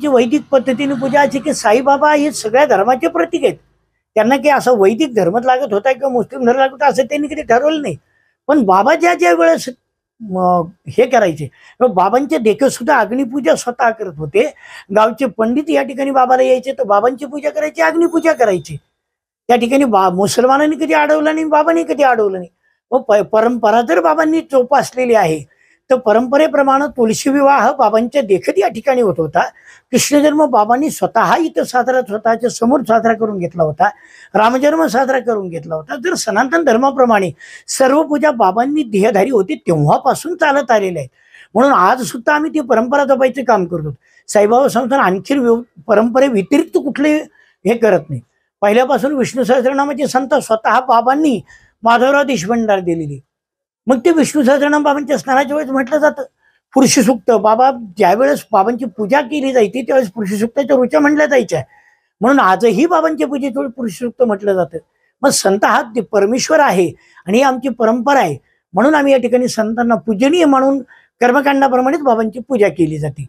आमची वैदिक पद्धतीने पूजा अशी की साईबाबा हे सगळ्या धर्माचे प्रतीक आहेत त्यांना काही असं वैदिक धर्मच लागत होता किंवा मुस्लिम धर्म लागत असं त्यांनी कधी ठरवलं नाही पण बाबा ज्या ज्या वेळेस हे करायचे बाबांचे देखे सुद्धा अग्निपूजा स्वतः करत होते गावचे पंडित या ठिकाणी बाबाला यायचे तर बाबांची पूजा करायची अग्निपूजा करायची त्या ठिकाणी बा मुसलमानांनी कधी अडवलं नाही बाबांनी कधी अडवलं नाही व परंपरा तर बाबांनी चोपासलेली आहे तर परंपरेप्रमाणे तुळशी विवाह बाबांच्या देखत या ठिकाणी होत होता कृष्णजन्म बाबांनी स्वतः इथं साजरा स्वतःच्या समोर साजरा करून घेतला होता रामजन्म साजरा करून घेतला होता तर सनातन धर्माप्रमाणे सर्व पूजा बाबांनी देहधारी होती तेव्हापासून चालत आलेले आहेत म्हणून आज सुद्धा आम्ही ती परंपरा जपायचं काम करतो साईबाबा संस्थान आणखी परंपरे व्यतिरिक्त कुठले हे करत नाही पहिल्यापासून विष्णू सहस्रनामाचे संत स्वतः बाबांनी माधवराव देशभंडार दिलेली मग ते विष्णू सहस्रनाम बाबांच्या स्नानाच्या वेळेस म्हटलं जातं पुरुषसूक्त बाबा ज्यावेळेस बाबांची पूजा केली जायची त्यावेळेस पुरुषसुक्ताच्या रुचा म्हटल्या जायच्या म्हणून आजही बाबांच्या पूजेत पुरुषसूक्त म्हटलं जातं मग संत हा परमेश्वर आहे आणि ही आमची परंपरा आहे म्हणून आम्ही या ठिकाणी संतांना पूजनीय म्हणून कर्मकांडाप्रमाणेच बाबांची पूजा केली जाते